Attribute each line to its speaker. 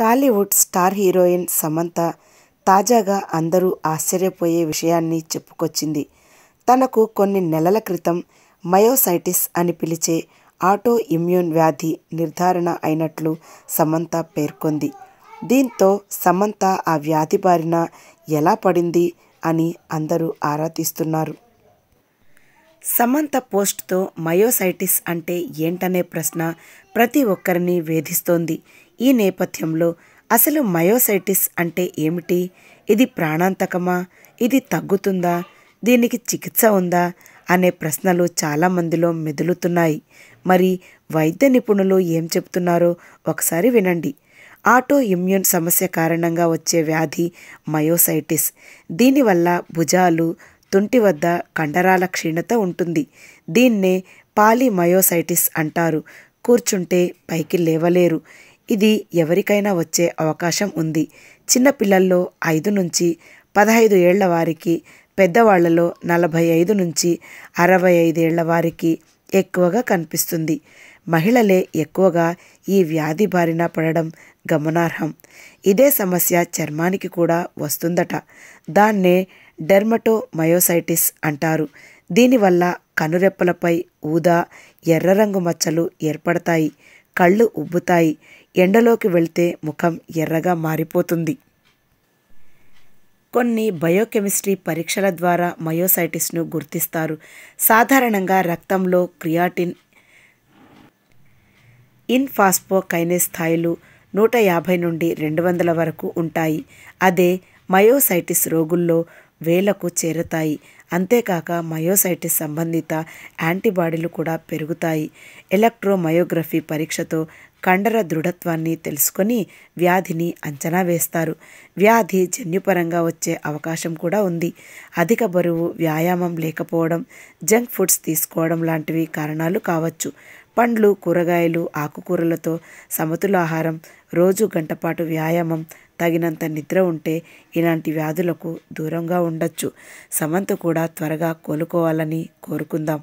Speaker 1: Tollywood star heroine Samantha తాజాగా అందరూ ఆశ్చర్యపోయే విషయాన్ని చెప్పుకొచ్చింది తనకు కొన్ని నెలల క్రితం మయోసైటిస్ అని పిలిచే ఆటో ఇమ్యూన్ వ్యాధి నిర్ధారణ అయినట్లు సమంత పేర్కొంది దీంతో సమంత ఆ వ్యాధి బారిన ఎలా పడింది అని అందరూ ఆరా తీస్తున్నారు సమంత పోస్ట్తో మయోసైటిస్ అంటే ఏంటనే ప్రశ్న ప్రతి ఒక్కరిని వేధిస్తోంది ఈ నేపథ్యంలో అసలు మయోసైటిస్ అంటే ఏమిటి ఇది ప్రాణాంతకమా ఇది తగ్గుతుందా దీనికి చికిత్స ఉందా అనే ప్రశ్నలు చాలామందిలో మెదులుతున్నాయి మరి వైద్య నిపుణులు ఏం చెప్తున్నారో ఒకసారి వినండి ఆటో ఇమ్యూన్ సమస్య కారణంగా వచ్చే వ్యాధి మయోసైటిస్ దీనివల్ల భుజాలు తుంటి వద్ద కండరాల క్షీణత ఉంటుంది దీన్నే పాలిమయోసైటిస్ అంటారు కూర్చుంటే పైకి లేవలేరు ఇది ఎవరికైనా వచ్చే అవకాశం ఉంది చిన్నపిల్లల్లో ఐదు నుంచి పదహైదు ఏళ్ల వారికి పెద్దవాళ్లలో నలభై ఐదు నుంచి అరవై ఐదేళ్ల వారికి ఎక్కువగా కనిపిస్తుంది మహిళలే ఎక్కువగా ఈ వ్యాధి బారిన పడడం గమనార్హం ఇదే సమస్య చర్మానికి కూడా వస్తుందట దాన్నే డెర్మటోమయోసైటిస్ అంటారు దీనివల్ల కనురెప్పలపై ఊదా ఎర్ర రంగు మచ్చలు ఏర్పడతాయి కళ్ళు ఉబ్బుతాయి ఎండలోకి వెళ్తే ముఖం ఎర్రగా మారిపోతుంది కొన్ని బయోకెమిస్ట్రీ పరీక్షల ద్వారా మయోసైటిస్ను గుర్తిస్తారు సాధారణంగా రక్తంలో క్రియాటిన్ ఇన్ఫాస్పోకైనే స్థాయిలు నూట యాభై నుండి రెండు వందల వరకు ఉంటాయి అదే మయోసైటిస్ రోగుల్లో వేలకు చేరతాయి అంతేకాక మయోసైటిస్ సంబంధిత యాంటీబాడీలు కూడా పెరుగుతాయి ఎలక్ట్రోమయోగ్రఫీ పరీక్షతో కండర దృఢత్వాన్ని తెలుసుకొని వ్యాధిని అంచనా వేస్తారు వ్యాధి జన్యుపరంగా వచ్చే అవకాశం కూడా ఉంది అధిక బరువు వ్యాయామం లేకపోవడం జంక్ ఫుడ్స్ తీసుకోవడం లాంటివి కారణాలు కావచ్చు పండ్లు కూరగాయలు ఆకుకూరలతో సమతుల ఆహారం రోజు గంటపాటు వ్యాయామం తగినంత నిద్ర ఉంటే ఇలాంటి వ్యాధులకు దూరంగా ఉండొచ్చు సమంత కూడా త్వరగా కోలుకోవాలని కోరుకుందాం